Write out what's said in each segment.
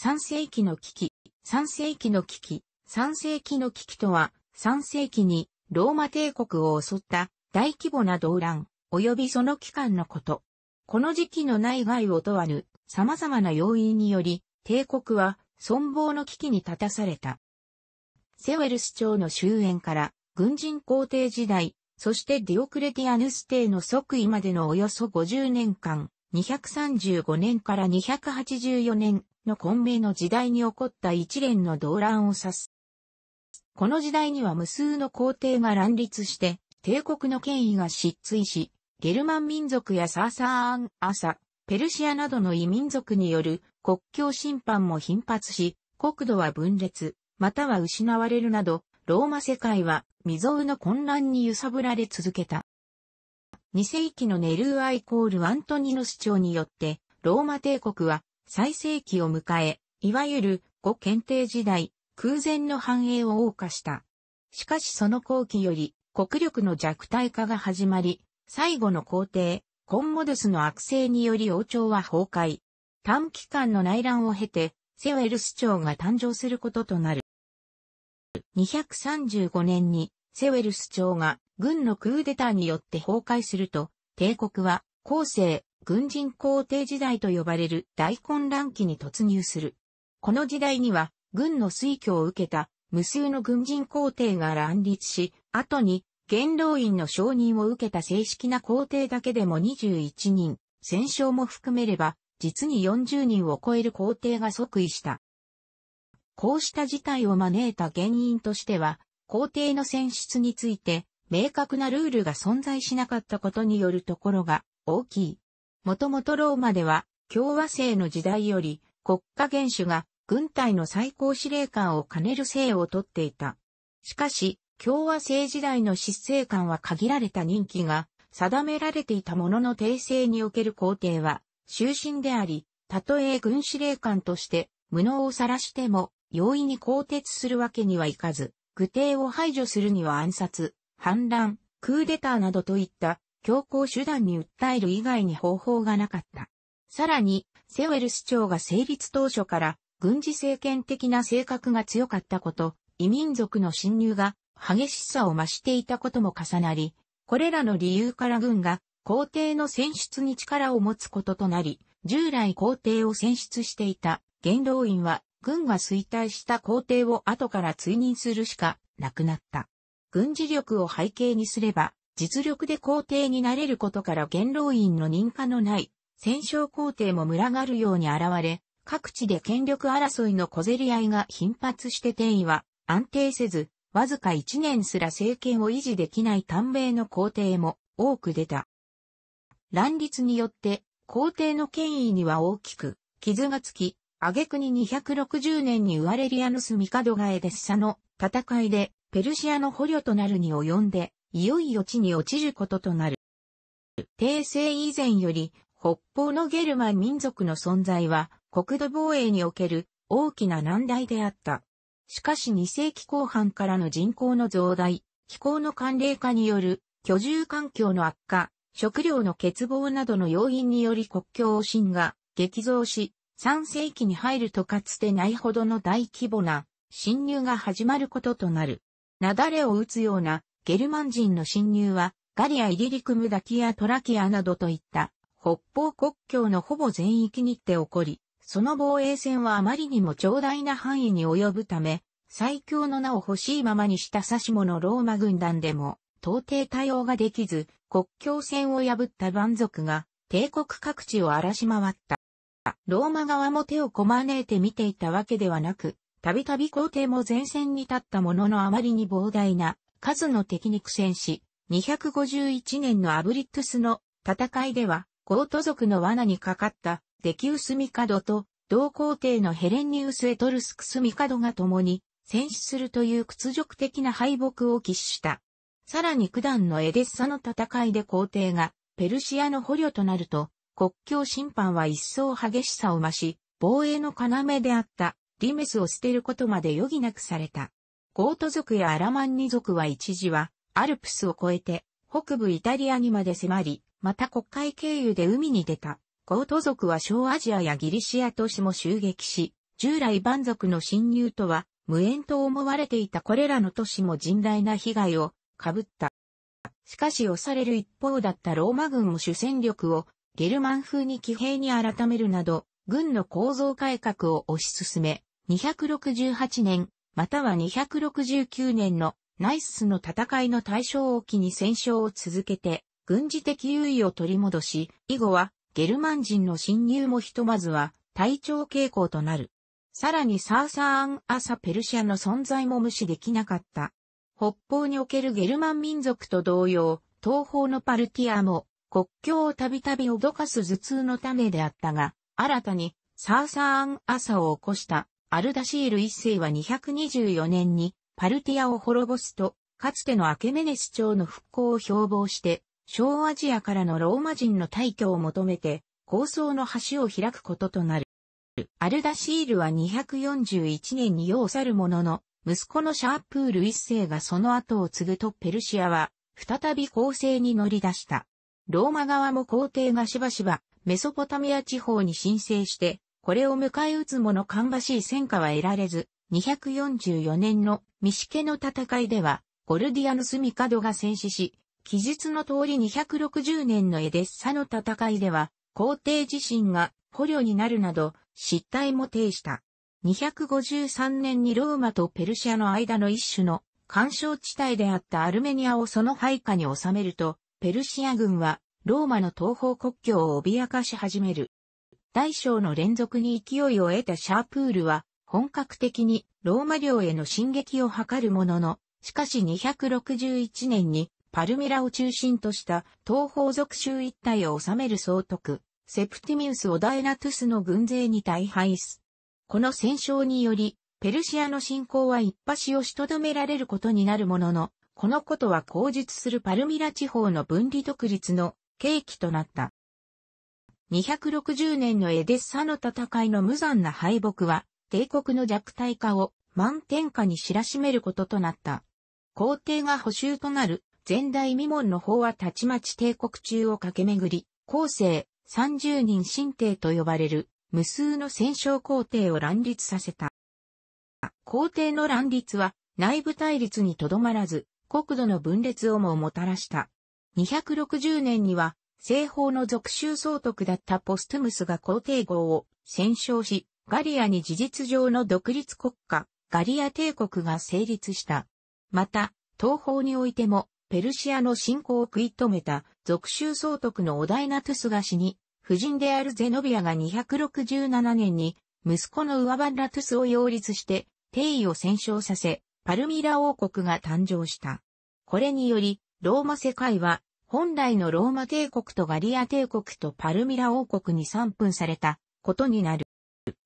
三世紀の危機、三世紀の危機、三世紀の危機とは、三世紀にローマ帝国を襲った大規模な動乱、及びその期間のこと。この時期の内外を問わぬ様々な要因により、帝国は存亡の危機に立たされた。セウェルス朝の終焉から軍人皇帝時代、そしてディオクレティアヌス帝の即位までのおよそ50年間、235年から284年の混迷の時代に起こった一連の動乱を指す。この時代には無数の皇帝が乱立して、帝国の権威が失墜し、ゲルマン民族やサーサーアン、アサ、ペルシアなどの異民族による国境侵犯も頻発し、国土は分裂、または失われるなど、ローマ世界は未曾有の混乱に揺さぶられ続けた。2世紀のネルーアイコールアントニヌス朝によって、ローマ帝国は最盛期を迎え、いわゆる五検定時代、空前の繁栄を謳歌した。しかしその後期より国力の弱体化が始まり、最後の皇帝、コンモドスの悪性により王朝は崩壊。短期間の内乱を経て、セウェルス朝が誕生することとなる。235年にセウェルス朝が軍のクーデターによって崩壊すると、帝国は後世軍人皇帝時代と呼ばれる大混乱期に突入する。この時代には、軍の推挙を受けた無数の軍人皇帝が乱立し、後に元老院の承認を受けた正式な皇帝だけでも21人、戦勝も含めれば、実に40人を超える皇帝が即位した。こうした事態を招いた原因としては、皇帝の選出について、明確なルールが存在しなかったことによるところが大きい。もともとローマでは、共和制の時代より、国家元首が軍隊の最高司令官を兼ねる姓をとっていた。しかし、共和制時代の執政官は限られた任期が定められていたものの訂正における皇帝は終身であり、たとえ軍司令官として無能を晒しても容易に更迭するわけにはいかず、具体を排除するには暗殺、反乱、クーデターなどといった強行手段に訴える以外に方法がなかった。さらに、セウェル市長が成立当初から軍事政権的な性格が強かったこと、異民族の侵入が激しさを増していたことも重なり、これらの理由から軍が皇帝の選出に力を持つこととなり、従来皇帝を選出していた元老院は軍が衰退した皇帝を後から追認するしかなくなった。軍事力を背景にすれば、実力で皇帝になれることから元老院の認可のない、戦勝皇帝も群がるように現れ、各地で権力争いの小競り合いが頻発して天移は安定せず、わずか1年すら政権を維持できない短命の皇帝も多く出た。乱立によって皇帝の権威には大きく傷がつき、挙句に260年にウアレリアヌス・ミカドガエデッサの戦いでペルシアの捕虜となるに及んでいよいよ地に落ちることとなる。帝政以前より、北方のゲルマン民族の存在は、国土防衛における大きな難題であった。しかし2世紀後半からの人口の増大、気候の寒冷化による居住環境の悪化、食料の欠乏などの要因により国境を侵が激増し、3世紀に入るとかつてないほどの大規模な侵入が始まることとなる。雪崩を打つようなゲルマン人の侵入は、ガリア・イリリクムダキア・トラキアなどといった北方国境のほぼ全域にて起こり、その防衛戦はあまりにも長大な範囲に及ぶため、最強の名を欲しいままにしたサシモのローマ軍団でも、到底対応ができず、国境線を破った蛮族が、帝国各地を荒らし回った。ローマ側も手をこまねいて見ていたわけではなく、たびたび皇帝も前線に立ったもののあまりに膨大な数の敵に苦戦し、251年のアブリックスの戦いでは、ゴート族の罠にかかったデキウスミカドと同皇帝のヘレンニウス・エトルスクスミカドが共に戦死するという屈辱的な敗北を喫した。さらに九段のエデッサの戦いで皇帝がペルシアの捕虜となると、国境審判は一層激しさを増し、防衛の要であったリメスを捨てることまで余儀なくされた。ゴート族やアラマンニ族は一時は、アルプスを越えて、北部イタリアにまで迫り、また国会経由で海に出た。ゴート族は小アジアやギリシア都市も襲撃し、従来蛮族の侵入とは無縁と思われていたこれらの都市も甚大な被害を被った。しかし押される一方だったローマ軍も主戦力をゲルマン風に騎兵に改めるなど、軍の構造改革を推し進め、268年、または269年のナイスの戦いの対象を機に戦勝を続けて、軍事的優位を取り戻し、以後はゲルマン人の侵入もひとまずは体調傾向となる。さらにサーサーアン・アサ・ペルシアの存在も無視できなかった。北方におけるゲルマン民族と同様、東方のパルティアも国境をたびたび脅かす頭痛の種であったが、新たにサーサーアン・アサを起こしたアルダシール一世は224年にパルティアを滅ぼすと、かつてのアケメネス朝の復興を標榜して、小アジアからのローマ人の退去を求めて、構想の橋を開くこととなる。アルダシールは241年に世を去るものの、息子のシャープール一世がその後を継ぐとペルシアは、再び攻勢に乗り出した。ローマ側も皇帝がしばしば、メソポタミア地方に申請して、これを迎え撃つもの芳しい戦果は得られず、244年の三ケの戦いでは、ゴルディアヌス角が戦死し、記述の通り260年のエデッサの戦いでは、皇帝自身が捕虜になるなど、失態も呈した。253年にローマとペルシアの間の一種の干渉地帯であったアルメニアをその配下に収めると、ペルシア軍はローマの東方国境を脅かし始める。大小の連続に勢いを得たシャープールは、本格的にローマ領への進撃を図るものの、しかし261年にパルミラを中心とした東方属州一帯を治める総督、セプティミウス・オダエナトゥスの軍勢に大敗す。この戦勝により、ペルシアの侵攻は一発をしとどめられることになるものの、このことは口述するパルミラ地方の分離独立の契機となった。260年のエデッサの戦いの無残な敗北は、帝国の弱体化を満天下に知らしめることとなった。皇帝が補修となる前代未聞の法はたちまち帝国中を駆け巡り、後世30人神帝と呼ばれる無数の戦勝皇帝を乱立させた。皇帝の乱立は内部対立にとどまらず、国土の分裂をももたらした。260年には西方の属州総督だったポストムスが皇帝号を戦勝し、ガリアに事実上の独立国家、ガリア帝国が成立した。また、東方においても、ペルシアの侵攻を食い止めた、属州総督のオダイナトゥスが死に、夫人であるゼノビアが267年に、息子のウアバンラトゥスを擁立して、帝位を戦勝させ、パルミラ王国が誕生した。これにより、ローマ世界は本来のローマ帝国とガリア帝国とパルミラ王国に散分されたことになる。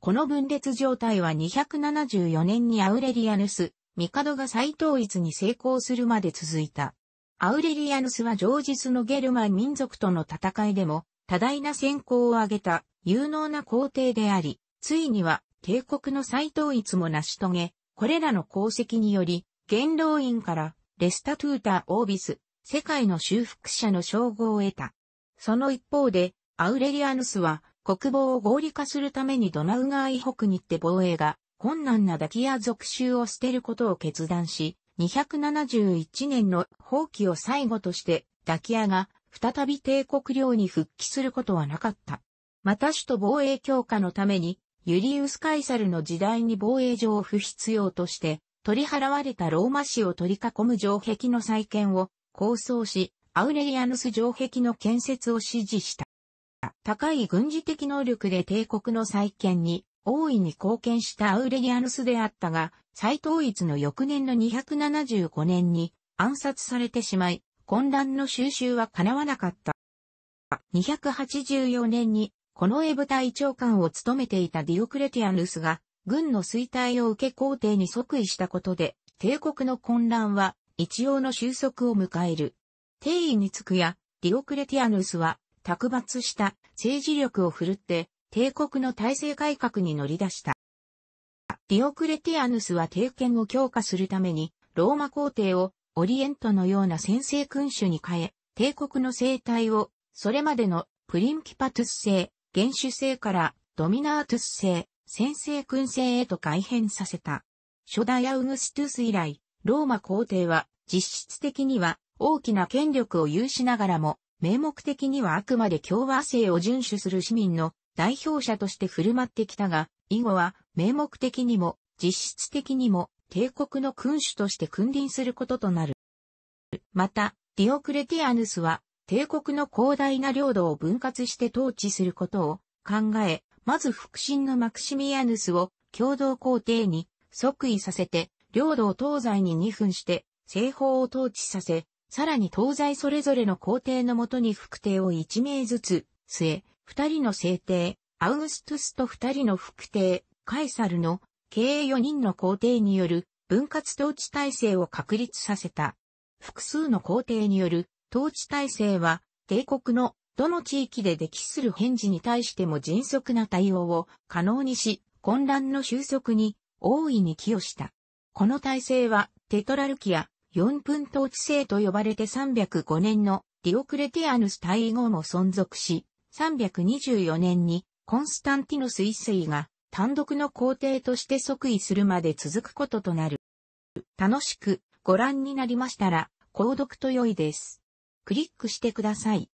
この分裂状態は274年にアウレリアヌス、帝が再統一に成功するまで続いた。アウレリアヌスは常日のゲルマン民族との戦いでも多大な先行を挙げた有能な皇帝であり、ついには帝国の再統一も成し遂げ、これらの功績により、元老院からレスタトゥータ・オービス、世界の修復者の称号を得た。その一方で、アウレリアヌスは、国防を合理化するためにドナウ川以北にって防衛が困難なダキア属州を捨てることを決断し、271年の放棄を最後としてダキアが再び帝国領に復帰することはなかった。また首都防衛強化のためにユリウス・カイサルの時代に防衛上を不必要として取り払われたローマ市を取り囲む城壁の再建を構想し、アウレリアヌス城壁の建設を指示した。高い軍事的能力で帝国の再建に大いに貢献したアウレリアヌスであったが、再統一の翌年の275年に暗殺されてしまい、混乱の収集は叶わなかった。284年に、この絵部隊長官を務めていたディオクレティアヌスが、軍の衰退を受け皇帝に即位したことで、帝国の混乱は一応の収束を迎える。定位につくや、ディオクレティアヌスは、卓抜した政治力を振るって、帝国の体制改革に乗り出した。ディオクレティアヌスは帝権を強化するために、ローマ皇帝をオリエントのような先制君主に変え、帝国の生態を、それまでのプリンキパトゥス制、原守制からドミナートゥス制、先制君制へと改変させた。初代アウグストゥス以来、ローマ皇帝は実質的には大きな権力を有しながらも、名目的にはあくまで共和制を遵守する市民の代表者として振る舞ってきたが、以後は名目的にも実質的にも帝国の君主として君臨することとなる。また、ディオクレティアヌスは帝国の広大な領土を分割して統治することを考え、まず腹心のマクシミアヌスを共同皇帝に即位させて、領土を東西に二分して、西方を統治させ、さらに東西それぞれの皇帝のもとに副帝を一名ずつ、末、二人の聖帝、アウグストゥスと二人の副帝、カエサルの経営四人の皇帝による分割統治体制を確立させた。複数の皇帝による統治体制は帝国のどの地域で歴する返事に対しても迅速な対応を可能にし、混乱の収束に大いに寄与した。この体制はテトラルキア、4分統治制と呼ばれて305年のディオクレティアヌス大位も存続し、324年にコンスタンティノス一世が単独の皇帝として即位するまで続くこととなる。楽しくご覧になりましたら、購読と良いです。クリックしてください。